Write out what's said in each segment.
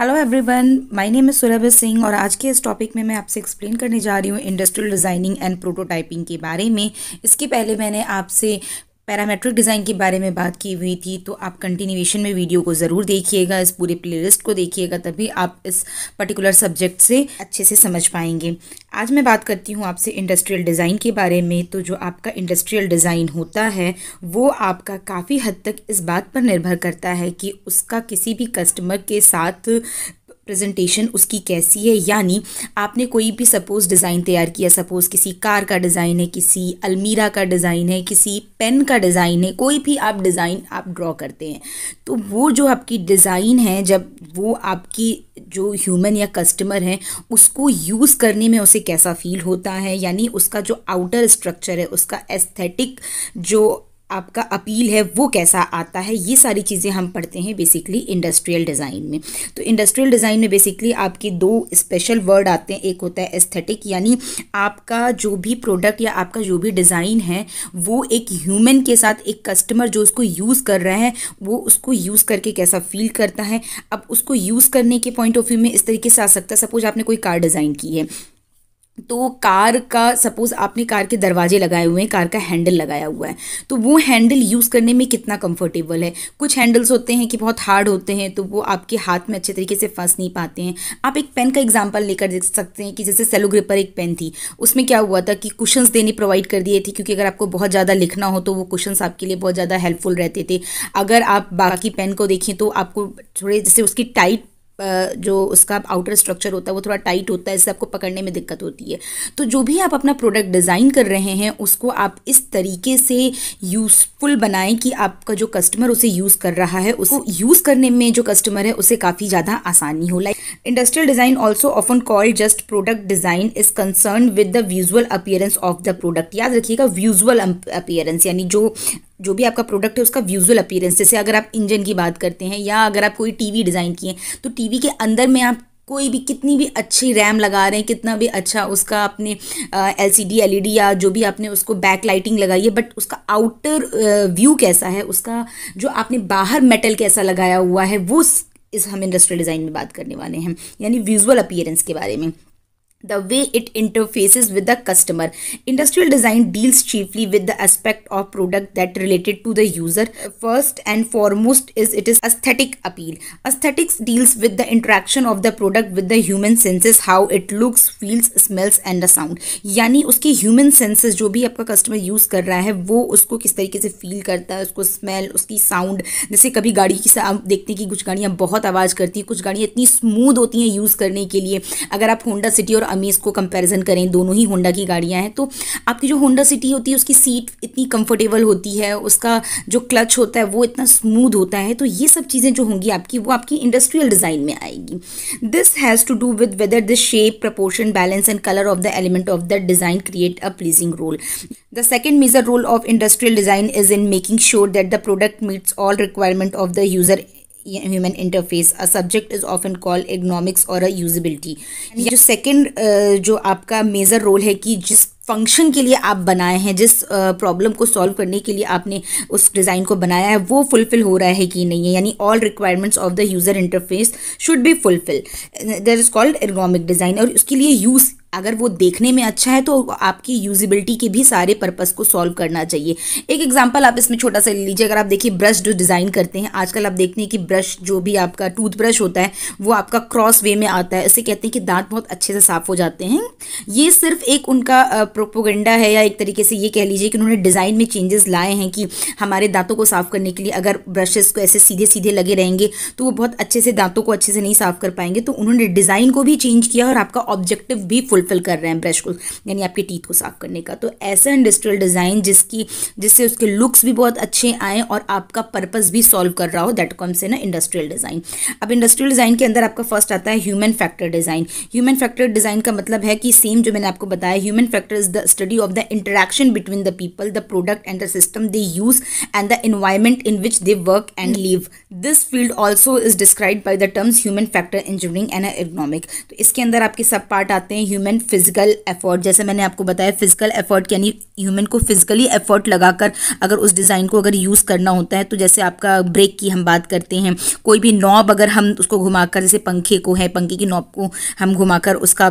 Hello everyone my name is Saurabh Singh और आज के इस टॉपिक में मैं आपसे एक्सप्लेन करने जा रही हूँ इंडस्ट्रियल डिज़ाइनिंग एंड प्रोटोटाइपिंग के बारे में इसके पहले मैंने आपसे पैरामेट्रिक डिज़ाइन के बारे में बात की हुई थी तो आप कंटिन्यूएशन में वीडियो को ज़रूर देखिएगा इस पूरे प्लेलिस्ट को देखिएगा तभी आप इस पर्टिकुलर सब्जेक्ट से अच्छे से समझ पाएंगे आज मैं बात करती हूँ आपसे इंडस्ट्रियल डिज़ाइन के बारे में तो जो आपका इंडस्ट्रियल डिज़ाइन होता है वो आपका काफ़ी हद तक इस बात पर निर्भर करता है कि उसका किसी भी कस्टमर के साथ प्रेजेंटेशन उसकी कैसी है यानी आपने कोई भी सपोज़ डिज़ाइन तैयार किया सपोज़ किसी कार का डिज़ाइन है किसी अलमीरा का डिज़ाइन है किसी पेन का डिज़ाइन है कोई भी आप डिज़ाइन आप ड्रॉ करते हैं तो वो जो आपकी डिज़ाइन है जब वो आपकी जो ह्यूमन या कस्टमर है उसको यूज़ करने में उसे कैसा फील होता है यानी उसका जो आउटर स्ट्रक्चर है उसका एस्थेटिक जो आपका अपील है वो कैसा आता है ये सारी चीज़ें हम पढ़ते हैं बेसिकली इंडस्ट्रियल डिज़ाइन में तो इंडस्ट्रियल डिज़ाइन में बेसिकली आपके दो स्पेशल वर्ड आते हैं एक होता है एस्थेटिक यानी आपका जो भी प्रोडक्ट या आपका जो भी डिज़ाइन है वो एक ह्यूमन के साथ एक कस्टमर जो उसको यूज़ कर रहा है वो उसको यूज़ करके कैसा फील करता है अब उसको यूज़ करने के पॉइंट ऑफ व्यू में इस तरीके से आ सकता है सपोज आपने कोई कार डिज़ाइन की है तो कार का सपोज आपने कार के दरवाजे लगाए हुए हैं कार का हैंडल लगाया हुआ है तो वो हैंडल यूज़ करने में कितना कंफर्टेबल है कुछ हैंडल्स होते हैं कि बहुत हार्ड होते हैं तो वो आपके हाथ में अच्छे तरीके से फंस नहीं पाते हैं आप एक पेन का एग्जाम्पल लेकर देख सकते हैं कि जैसे सेलो ग्रिपर एक पेन थी उसमें क्या हुआ था कि कुशंस देने प्रोवाइड कर दिए थे क्योंकि अगर आपको बहुत ज़्यादा लिखना हो तो वो कुशंस आपके लिए बहुत ज़्यादा हेल्पफुल रहते थे अगर आप बाकी पेन को देखें तो आपको थोड़े जैसे उसकी टाइट जो उसका आउटर स्ट्रक्चर होता है वो थोड़ा टाइट होता है इससे आपको पकड़ने में दिक्कत होती है तो जो भी आप अपना प्रोडक्ट डिज़ाइन कर रहे हैं उसको आप इस तरीके से यूज़फुल बनाएं कि आपका जो कस्टमर उसे यूज़ कर रहा है उसको यूज़ करने में जो कस्टमर है उसे काफ़ी ज़्यादा आसानी हो like industrial design also often called just product design is concern with the visual appearance of the product याद रखिएगा विजुअल अपियरेंस यानी जो जो भी आपका प्रोडक्ट है उसका विजुअल अपीयरेंस जैसे अगर आप इंजन की बात करते हैं या अगर आप कोई टीवी डिज़ाइन किए तो टीवी के अंदर में आप कोई भी कितनी भी अच्छी रैम लगा रहे हैं कितना भी अच्छा उसका आपने L C D L E D या जो भी आपने उसको बैक लाइटिंग लगाई है बट उसका आउटर व्यू कैसा है उसका जो आपने बाहर मेटल कैसा लगाया हुआ है वो इस हम इंडस्ट्रियल डिज़ाइन में बात करने वाले हैं यानी विजुअल अपीयरेंस के बारे में the way it interfaces with the customer industrial design deals chiefly with the aspect of product that related to the user first and foremost is it is aesthetic appeal aesthetics deals with the interaction of the product with the human senses how it looks feels smells and the sound yani उसके human senses jo bhi aapka customer use kar raha hai wo usko kis tarike se feel karta hai usko smell uski sound jaise kabhi gaadi ki आप dekhte hain ki kuch gaadiyan bahut awaaz karti hai kuch gaadiyan itni smooth hoti hain use karne ke liye agar aap honda city aur Amaze को comparison करें दोनों ही Honda की गाड़ियाँ हैं तो आपकी जो होंडा सिटी होती है उसकी सीट इतनी कंफर्टेबल होती है उसका जो क्लच होता है वो इतना स्मूथ होता है तो ये सब चीज़ें जो होंगी आपकी वो आपकी इंडस्ट्रियल डिज़ाइन में आएगी this has to do with whether the shape proportion balance and colour of the element of the design create a pleasing role the second major role of industrial design is in making sure that the product meets all requirement of the user human interface a subject is often economics और uh usability usability जो second uh, जो आपका major role है कि जिस function के लिए आप बनाए हैं जिस प्रॉब्लम को सॉल्व करने के लिए आपने उस डिज़ाइन को बनाया है वो फुलफ़िल हो रहा है कि नहीं है यानी all requirements of the user interface should be fulfil that is called ergonomic design और उसके लिए यूज़ अगर वो देखने में अच्छा है तो आपकी यूजिबिलिटी के भी सारे पर्पस को सॉल्व करना चाहिए एक एग्जाम्पल आप इसमें छोटा सा लीजिए अगर आप देखिए ब्रश जो डिज़ाइन करते हैं आजकल आप देखते हैं कि ब्रश जो भी आपका टूथब्रश होता है वो आपका क्रॉस वे में आता है इसे कहते हैं कि दांत बहुत अच्छे से साफ हो जाते हैं ये सिर्फ एक उनका प्रोपोगंडा है या एक तरीके से ये कह लीजिए कि उन्होंने डिज़ाइन में चेंजेस लाए हैं कि हमारे दांतों को साफ करने के लिए अगर ब्रशेस को ऐसे सीधे सीधे लगे रहेंगे तो वो बहुत अच्छे से दांतों को अच्छे से नहीं साफ कर पाएंगे तो उन्होंने डिज़ाइन को भी चेंज किया और आपका ऑब्जेक्टिव भी फुल फुलफिल कर रहे हैं ब्रश को यानी आपके टीथ को साफ करने का तो ऐसा इंडस्ट्रियल डिज़ाइन जिसकी जिससे उसके लुक्स भी बहुत अच्छे आए और आपका पर्पज़ भी सॉल्व कर रहा हो दैट कॉम्स इन ना इंडस्ट्रियल डिज़ाइन अब इंडस्ट्रियल डिज़ाइन के अंदर आपका फर्स्ट आता है human factor design human factor design का मतलब है कि सेम जो मैंने आपको बताया human factor is the study of the interaction between the people the product and the system they use and the environment in which they work and live this field also is describe by the terms human factor engineering and economic तो इसके अंदर आपके सब part आते हैं human and physical effort जैसे मैंने आपको बताया फिजिकल एफर्ट यानी ह्यूमन को फिजिकली एफर्ट लगाकर अगर उस डिज़ाइन को अगर यूज़ करना होता है तो जैसे आपका ब्रेक की हम बात करते हैं कोई भी नॉब अगर हम उसको घुमाकर जैसे पंखे को है पंखे की नॉब को हम घुमाकर उसका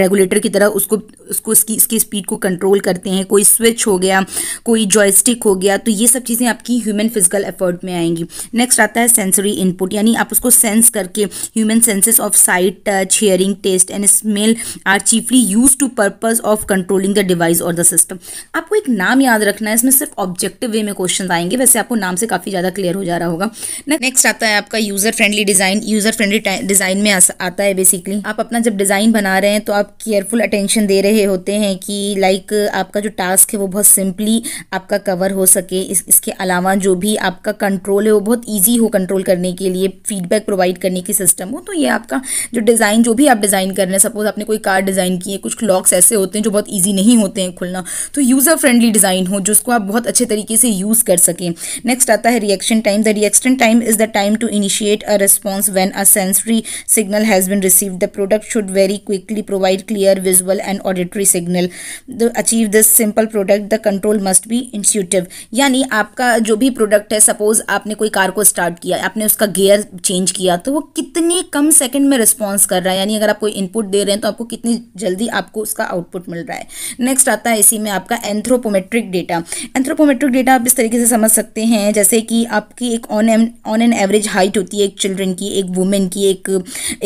रेगुलेटर की तरह उसको उसको इसकी इसकी स्पीड को कंट्रोल करते हैं कोई स्विच हो गया कोई जॉयस्टिक हो गया तो ये सब चीज़ें आपकी ह्यूमन फिजिकल एफर्ट में आएंगी नेक्स्ट आता है सेंसरी इनपुट यानी आप उसको सेंस करके human senses of sight touch hearing taste and smell are chiefly use to purpose of controlling the device और द सिस्टम आपको एक नाम याद रखना है इसमें सिर्फ ऑब्जेक्टिव वे में क्वेश्चन आएंगे वैसे आपको नाम से काफ़ी ज़्यादा क्लियर हो जा रहा होगा नेक्स्ट आता है आपका user friendly design user friendly design में आता है बेसिकली आप अपना जब डिज़ाइन बना रहे हैं तो आप केयरफुल अटेंशन दे रहे होते हैं कि लाइक आपका जो टास्क है वो बहुत सिंपली आपका कवर हो सके इस, इसके अलावा जो भी आपका कंट्रोल है वो बहुत ईजी हो कंट्रोल करने के लिए फीडबैक प्रोवाइड करने की सिस्टम हो तो ये आपका जो डिज़ाइन जो भी आप डिज़ाइन कर रहे हैं सपोज आपने कोई कार्ड डिज़ाइन की है कुछ लॉक्स ऐसे होते हैं जो बहुत ईजी नहीं होते हैं खुलना तो यूज़र फ्रेंडली डिज़ाइन हो जिसको आप बहुत अच्छे तरीके से यूज़ कर सकें नेक्स्ट आता है reaction time the reaction time is the time to initiate a response when a sensory signal has been receive the product should very quickly provide clear visual and auditory signal achieve this simple product the control must be institutive यानी आपका जो भी product है suppose आपने कोई car को start किया आपने उसका गियर चेंज किया तो वो कितने कम सेकंड में रिस्पॉन्स कर रहा है यानी अगर आप कोई इनपुट दे रहे हैं तो आपको कितने ही जल्दी आपको उसका आउटपुट मिल रहा है नेक्स्ट आता है इसी में आपका एंथ्रोपोमेट्रिक डेटा एंथ्रोपोमेट्रिक डेटा आप इस तरीके से समझ सकते हैं जैसे कि आपकी एक on an on an average height होती है एक चिल्ड्रन की एक वुमेन की एक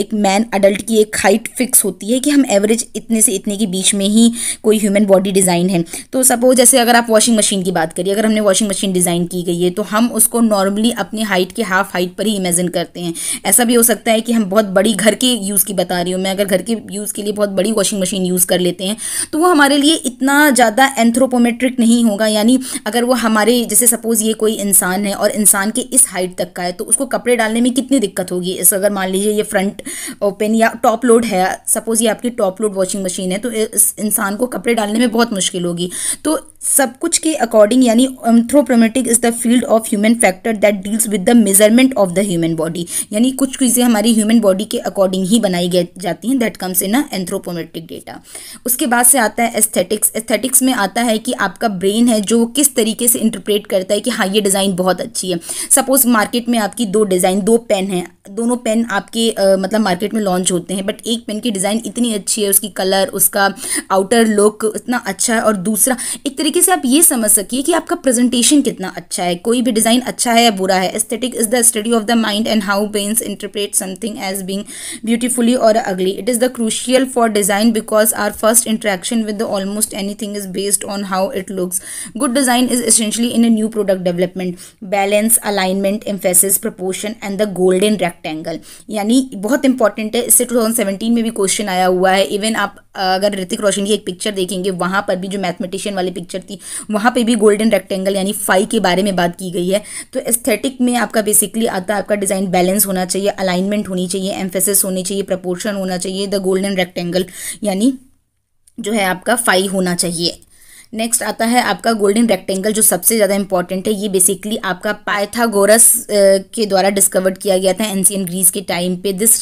एक मैन अडल्ट की एक हाइट फिक्स होती है कि हम एवरेज इतने से इतने के बीच में ही कोई ह्यूमन बॉडी डिज़ाइन है तो सपोज जैसे अगर आप वॉशिंग मशीन की बात करिए अगर हमने वॉशिंग मशीन डिज़ाइन की गई है तो हम उसको नॉर्मली अपनी हाइट के हाफ हाइट पर ही इमेजिन करते हैं ऐसा भी हो सकता है कि हम बहुत बड़ी घर के यूज़ की बता रही हूँ मैं अगर घर के यूज़ के लिए बहुत बड़ी वॉशिंग मशीन यूज़ कर लेते हैं तो वो हमारे लिए इतना ज़्यादा एंथ्रोपोमेट्रिक नहीं होगा यानी अगर वो हमारे जैसे सपोज़ ये कोई इंसान है और इंसान के इस हाइट तक का है तो उसको कपड़े डालने में कितनी दिक्कत होगी इस अगर मान लीजिए ये फ्रंट ओपन या टॉप लोड है सपोज़ ये आपकी टॉप लोड वॉशिंग मशीन है तो इस इंसान को कपड़े डालने में बहुत मुश्किल होगी तो सब कुछ के अकॉर्डिंग यानी anthropometric is the field of human factor that deals with the measurement of the human body यानी कुछ चीज़ें हमारी ह्यूमन बॉडी के अकॉर्डिंग ही बनाई जाती हैं that comes in a anthropometric data उसके बाद से आता है एस्थेटिक्स एस्थेटिक्स में आता है कि आपका ब्रेन है जो किस तरीके से इंटरप्रेट करता है कि हाँ ये डिज़ाइन बहुत अच्छी है सपोज मार्केट में आपकी दो डिज़ाइन दो पेन हैं दोनों पेन आपके आ, मतलब मार्केट में लॉन्च होते हैं बट एक पेन की डिज़ाइन इतनी अच्छी है उसकी कलर उसका आउटर लुक इतना अच्छा है और दूसरा एक तरीके तरीके से आप ये समझ सकिए कि आपका प्रेजेंटेशन कितना अच्छा है कोई भी डिज़ाइन अच्छा है या बुरा है aesthetic is the study of the mind and how brains interpret something as being beautifully और ugly it is the crucial for design because our first interaction with almost anything is based on how it looks good design is essentially in a new product development balance alignment emphasis proportion and the golden rectangle यानी बहुत important है इससे to में भी question आया हुआ है even आप अगर ऋतिक रोशन की एक पिक्चर देखेंगे वहां पर भी जो मैथमेटिशियन वाली पिक्चर स्ट्रक्चर थी वहाँ पे भी गोल्डन रेक्टेंगल यानी फाई के बारे में बात की गई है तो एस्थेटिक में आपका बेसिकली आता है आपका डिज़ाइन बैलेंस होना चाहिए अलाइनमेंट होनी चाहिए एम्फेसिस होनी चाहिए प्रपोर्शन होना चाहिए द गोल्डन रेक्टेंगल यानी जो है आपका फाई होना चाहिए नेक्स्ट आता है आपका गोल्डन रेक्टेंगल जो सबसे ज़्यादा इंपॉर्टेंट है ये बेसिकली आपका पाइथागोरस के द्वारा डिस्कवर्ड किया गया था एंशियन ग्रीस के टाइम पे this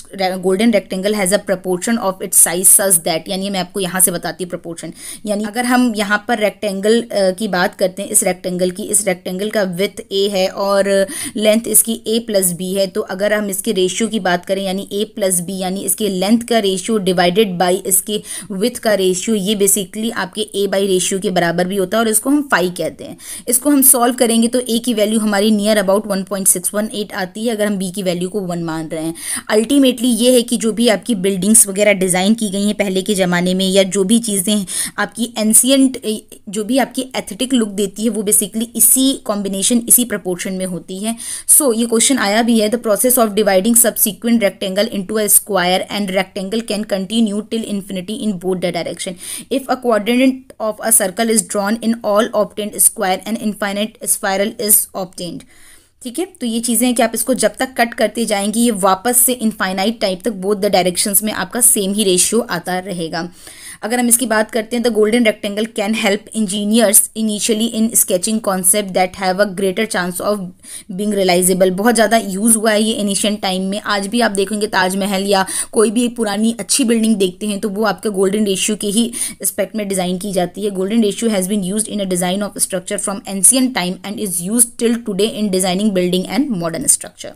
golden rectangle has a proportion of its size such that यानी मैं आपको यहाँ से बताती हूँ प्रपोर्शन यानी अगर हम यहाँ पर रेक्टेंगल की बात करते हैं इस रेक्टेंगल की इस रेक्टेंगल का विथ ए है और लेंथ इसकी ए प्लस बी है तो अगर हम इसके रेशियो की बात करें यानी ए प्लस बी यानी इसके लेंथ का रेशियो डिवाइडेड बाई इसके विथ का रेशियो ये बेसिकली आपके ए बाई रेशियो के बराबर भी होता है और इसको हम फाइव कहते हैं इसको हम सॉल्व करेंगे तो ए की वैल्यू हमारी near about one point six one eight आती है अगर हम बी की वैल्यू को वन मान रहे हैं अल्टीमेटली ये है कि जो भी आपकी बिल्डिंग्स वगैरह डिज़ाइन की गई हैं पहले के ज़माने में या जो भी चीज़ें आपकी एंसियंट जो भी आपकी एथेटिक लुक देती है वो बेसिकली इसी कॉम्बिनेशन इसी प्रपोर्शन में होती है सो so, ये क्वेश्चन आया भी है the process of dividing subsequent rectangle into a square and rectangle can continue till infinity in both the direction if a quadrant of a circle circle is drawn in all obtained square and infinite spiral is obtained ठीक है तो ये चीज़ें हैं कि आप इसको जब तक कट करते जाएंगी ये वापस से इनफाइनाइट टाइप तक बोथ द डायरेक्शंस में आपका सेम ही रेशियो आता रहेगा अगर हम इसकी बात करते हैं तो golden rectangle can help engineers initially in sketching concept that have a greater chance of being realizable बहुत ज़्यादा यूज़ हुआ है ये इनिशियंट टाइम में आज भी आप देखेंगे ताजमहल या कोई भी पुरानी अच्छी बिल्डिंग देखते हैं तो वो आपके गोल्डन रेशियो के ही रिस्पेक्ट में डिज़ाइन की जाती है golden ratio has been use in a design of structure from ancient time and is use till today in designing building and modern structure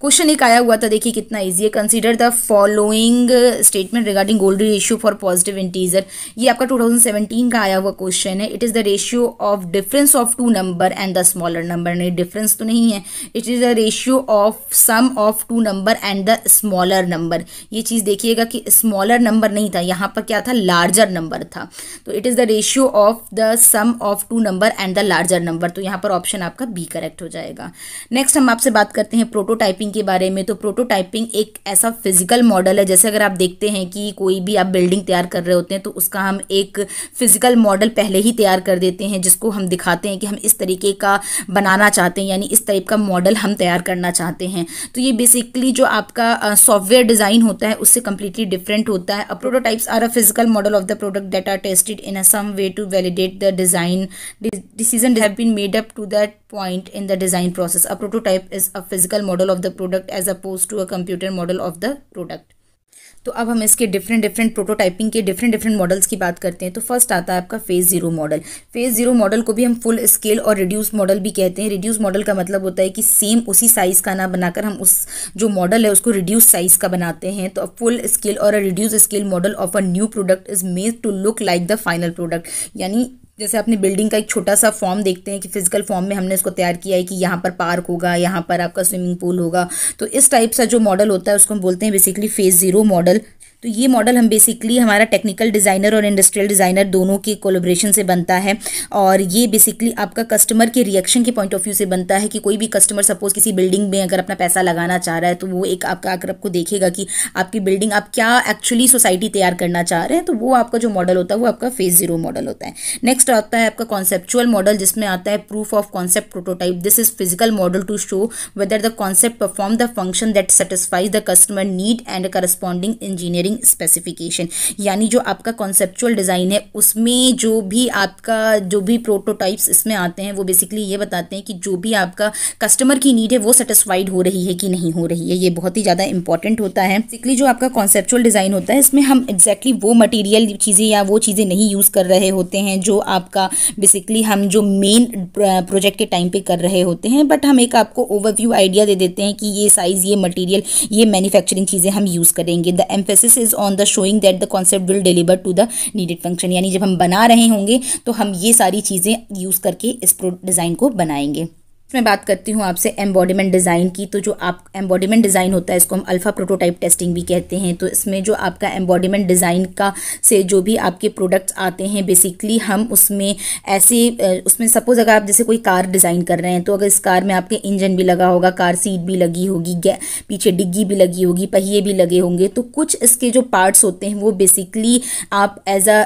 question एक आया हुआ था देखिए कितना ईजी है consider the following statement regarding gold ratio for positive integer ये आपका 2017 का आया हुआ क्वेश्चन है it is the ratio of difference of two number and the smaller number नहीं डिफरेंस तो नहीं है it is the ratio of sum of two number and the smaller number ये चीज़ देखिएगा कि स्मॉलर नंबर नहीं था यहाँ पर क्या था लार्जर नंबर था तो it is the ratio of the sum of two number and the larger number तो यहाँ पर ऑप्शन आपका बी करेक्ट हो जाएगा नेक्स्ट हम आपसे बात करते हैं प्रोटोटाइपिंग प्रोटोटाइपिंग के बारे में तो प्रोटोटाइपिंग एक ऐसा फिजिकल मॉडल है जैसे अगर आप देखते हैं कि कोई भी आप बिल्डिंग तैयार कर रहे होते हैं तो उसका हम एक फिजिकल मॉडल पहले ही तैयार कर देते हैं जिसको हम दिखाते हैं कि हम इस तरीके का बनाना चाहते हैं यानी इस टाइप का मॉडल हम तैयार करना चाहते हैं तो ये बेसिकली जो आपका सॉफ्टवेयर डिज़ाइन होता है उससे कम्प्लीटली डिफरेंट होता है prototypes are a physical model of the product that are tested in a some way to validate the design decision have been made up to that point in the design process. A prototype is a physical model of the product as opposed to a computer model of the product. तो अब हम इसके different different prototyping के different different models की बात करते हैं तो फर्स्ट आता है आपका phase zero model phase zero model को भी हम फुल स्केल और रिड्यूस मॉडल भी कहते हैं रिड्यूस मॉडल का मतलब होता है कि सेम उसी साइज़ का ना बनाकर हम उस जो मॉडल है उसको रिड्यूस साइज़ का बनाते हैं तो फुल स्केल और reduce scale model of a new product is made to look like the final product यानी जैसे अपनी बिल्डिंग का एक छोटा सा फॉर्म देखते हैं कि फिजिकल फॉर्म में हमने इसको तैयार किया है कि यहाँ पर पार्क होगा यहाँ पर आपका स्विमिंग पूल होगा तो इस टाइप सा जो मॉडल होता है उसको हम बोलते हैं बेसिकली फेज़ ज़ीरो मॉडल तो ये मॉडल हम बेसिकली हमारा टेक्निकल डिज़ाइनर और इंडस्ट्रियल डिज़ाइनर दोनों के कोलोब्रेशन से बनता है और ये बेसिकली आपका कस्टमर के रिएक्शन के पॉइंट ऑफ व्यू से बनता है कि कोई भी कस्टमर सपोज किसी बिल्डिंग में अगर अपना पैसा लगाना चाह रहा है तो वो एक आपका अगर आपको देखेगा कि आपकी बिल्डिंग आप क्या एक्चुअली सोसाइटी तैयार करना चाह रहे हैं तो वो आपका जो मॉडल होता है वो आपका फेज जीरो मॉडल होता है नेक्स्ट आता है आपका कॉन्सेप्चुअल मॉडल जिसमें आता है proof of concept prototype this is physical model to show whether the concept perform the function that satisfies the customer need and corresponding engineering engineering specification यानी जो आपका कॉन्सेप्चुअल डिज़ाइन है उसमें जो भी आपका जो भी प्रोटोटाइप्स इसमें आते हैं वो बेसिकली ये बताते हैं कि जो भी आपका कस्टमर की नीड है वो सेटिस्फाइड हो रही है कि नहीं हो रही है ये बहुत ही ज़्यादा इंपॉर्टेंट होता है बेसिकली जो आपका कॉन्सेप्चुअल डिज़ाइन होता है इसमें हम एग्जैक्टली exactly वो मटीरियल चीज़ें या वो चीज़ें नहीं यूज़ कर रहे होते हैं जो आपका बेसिकली हम जो मेन प्रोजेक्ट के टाइम पे कर रहे होते हैं बट हम एक आपको ओवरव्यू आइडिया दे देते हैं कि ये साइज़ ये मटीरियल ये मैन्युफैक्चरिंग चीज़ें हम यूज़ करेंगे the emphasis is on the showing that the concept will deliver to the needed function यानी जब हम बना रहे होंगे तो हम ये सारी चीज़ें यूज़ करके इस डिज़ाइन को बनाएंगे मैं बात करती हूँ आपसे एम्बॉडीमेंट डिज़ाइन की तो जो आप एम्बॉडीमेंट डिज़ाइन होता है इसको हम अल्फ़ा प्रोटोटाइप टेस्टिंग भी कहते हैं तो इसमें जो आपका एम्बॉडीमेंट डिज़ाइन का से जो भी आपके प्रोडक्ट्स आते हैं बेसिकली हम उसमें ऐसे उसमें सपोज़ अगर आप जैसे कोई कार डिज़ाइन कर रहे हैं तो अगर इस कार में आपके इंजन भी लगा होगा कार सीट भी लगी होगी पीछे डिग्गी भी लगी होगी पहिए भी लगे होंगे तो कुछ इसके जो पार्ट्स होते हैं वो बेसिकली आप एज अ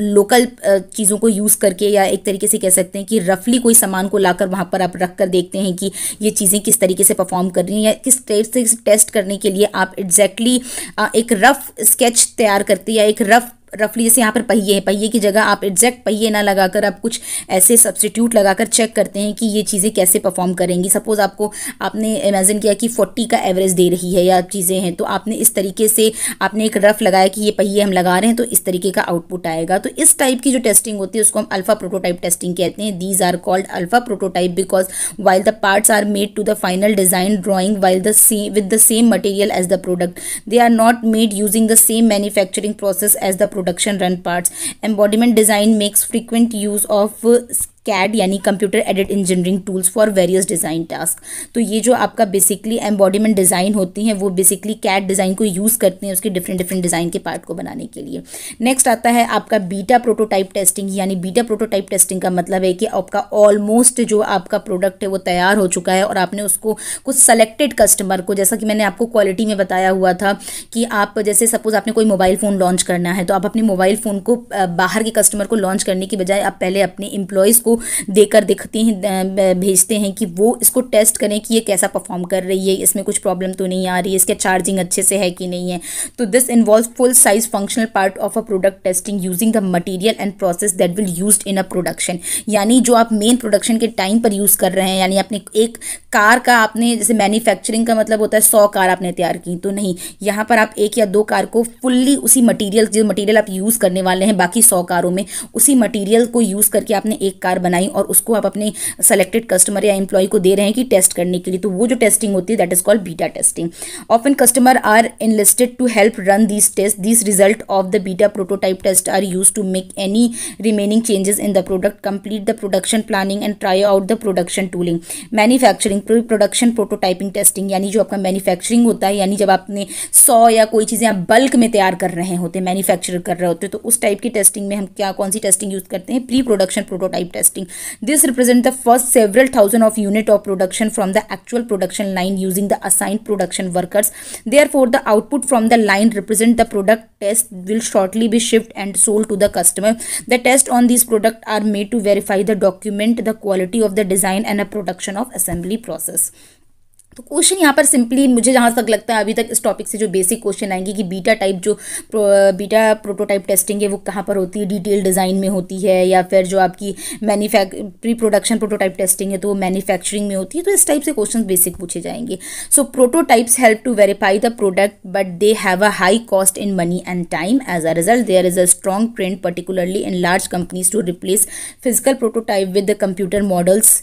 लोकल चीज़ों को यूज़ करके या एक तरीके से कह सकते हैं कि रफली कोई सामान को ला वहाँ पर आप रख रख कर देखते हैं कि ये चीज़ें किस तरीके से परफॉर्म कर रही हैं या किस टाइप से टेस्ट करने के लिए आप एग्जैक्टली exactly, एक रफ़ स्केच तैयार करते या एक रफ़ रफली जैसे यहाँ पर पहिए हैं पहिए की जगह आप एग्जैक्ट पहिए ना लगाकर आप कुछ ऐसे सब्सटीट्यूट लगाकर चेक करते हैं कि ये चीज़ें कैसे परफॉर्म करेंगी सपोज़ आपको आपने इमेजिन किया कि फोर्टी का एवरेज दे रही है या चीज़ें हैं तो आपने इस तरीके से आपने एक रफ लगाया कि ये पहिए हम लगा रहे हैं तो इस तरीके का आउटपुट आएगा तो इस टाइप की जो टेस्टिंग होती है उसको हम अल्फ़ा प्रोटोटाइप टेस्टिंग कहते हैं these are called alpha prototype because while the parts are made to the final design drawing while the same with the same material as the product they are not made using the same manufacturing process as the product production run parts. Embodiment design makes frequent use of uh, CAD यानी computer aided engineering tools for various design task तो ये जो आपका basically embodiment design होती हैं वो basically CAD design को use करते हैं उसके डिफरेंट डिफरेंट डिज़ाइन के पार्ट को बनाने के लिए नेक्स्ट आता है आपका बीटा प्रोटोटाइप टेस्टिंग यानी बीटा प्रोटोटाइप टेस्टिंग का मतलब है कि आपका ऑलमोस्ट जो आपका प्रोडक्ट है वो तैयार हो चुका है और आपने उसको कुछ सेलेक्टेड कस्टमर को जैसा कि मैंने आपको क्वालिटी में बताया हुआ था कि आप जैसे सपोज़ आपने कोई मोबाइल फ़ोन लॉन्च करना है तो आप अपने मोबाइल फ़ोन को बाहर के कस्टमर को लॉन्च करने की बजाय आप पहले अपने इम्प्लॉयज़ को देकर दिखते हैं भेजते हैं कि वो इसको टेस्ट करें कि ये कैसा परफॉर्म कर रही है इसमें कुछ प्रॉब्लम तो नहीं आ रही है इसके चार्जिंग अच्छे से है कि नहीं है तो this involve full size functional part of a product testing using the material and process that will use in a production यानी जो आप मेन प्रोडक्शन के टाइम पर यूज़ कर रहे हैं यानी आपने एक कार का आपने जैसे मैन्युफैक्चरिंग का मतलब होता है सौ कार आपने तैयार की तो नहीं यहाँ पर आप एक या दो कार को फुल्ली उसी मटीरियल जो मटीरियल आप यूज़ करने वाले हैं बाकी सौ कारों में उसी मटीरियल को यूज़ करके आपने एक कार बनाई और उसको आप अपने सेलेक्टेड कस्टमर या इंप्लॉय को दे रहे हैं कि टेस्ट करने के लिए तो वो जो टेस्टिंग होती है that is called beta testing often customer are enlisted to help run this test this result of the beta prototype test are use to make any remaining changes in the product complete the production planning and try out the production tooling manufacturing production prototyping testing यानी जो आपका manufacturing होता है यानी जब आपने सौ या कोई चीज़ें आप बल्क में तैयार कर रहे होते हैं मैन्युफैक्चर कर रहे होते हैं तो उस टाइप की टेस्टिंग में हम क्या कौन सी टेस्टिंग यूज़ करते हैं pre production prototype test This represents the first several thousand of unit of production from the actual production line using the assigned production workers. Therefore, the output from the line represent the product test will shortly be shipped and sold to the customer. The tests on these products are made to verify the document, the quality of the design and a production of assembly process. तो question यहाँ पर simply मुझे जहाँ तक लगता है अभी तक इस टॉपिक से जो बेसिक क्वेश्चन आएंगे कि बीटा टाइप जो प्रो, बीटा प्रोटोटाइप टेस्टिंग है वो कहाँ पर होती है डिटेल डिज़ाइन में होती है या फिर जो आपकी मैन्युफैक् प्री प्रोडक्शन प्रोटोटाइप टेस्टिंग है तो वो मैन्युफैक्चरिंग में होती है तो इस टाइप से क्वेश्चन बेसिक पूछे जाएंगे so prototypes help to verify the product but they have a high cost in money and time as a result there is a strong trend particularly in large companies to replace physical prototype with the computer models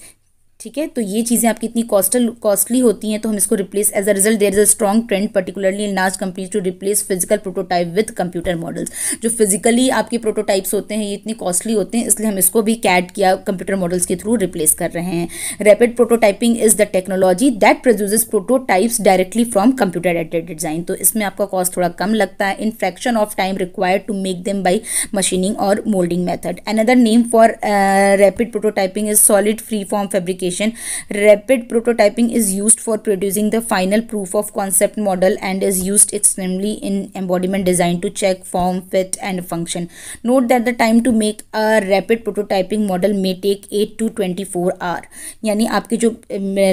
ठीक है तो ये चीज़ें आपकी इतनी costal costly होती हैं तो हम इसको replace as a result there is a strong trend particularly in large companies to replace physical prototype with computer models जो फिजिकली आपके प्रोटोटाइप्स होते हैं ये इतनी कॉस्टली होते हैं इसलिए हम इसको भी कैड किया कंप्यूटर मॉडल्स के थ्रू रिप्लेस कर रहे हैं rapid prototyping is the technology that produce prototypes directly from computer aided design तो इसमें आपका कॉस्ट थोड़ा कम लगता है in fraction of time required to make them by machining और moulding method other name for rapid prototyping is solid free form fabrication application rapid prototyping is used for producing the final proof of concept model and is used extremely in embodiment design to check form fit and function note that the time to make a rapid prototyping model may take 8 to 24 hour yani aapke jo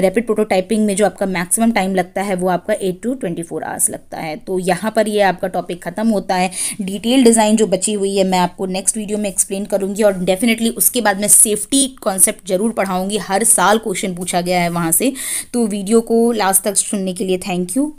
rapid prototyping mein jo aapka maximum time lagta hai wo aapka 8 to 24 hours lagta hai to yahan par ye aapka topic khatam hota hai detail design जो बची हुई है मैं आपको next video में explain करूँगी और definitely उसके बाद मैं सेफ्टी कॉन्सेप्ट जरूर पढ़ाऊँगी हर साल सवाल क्वेश्चन पूछा गया है वहाँ से तो वीडियो को लास्ट तक सुनने के लिए थैंक यू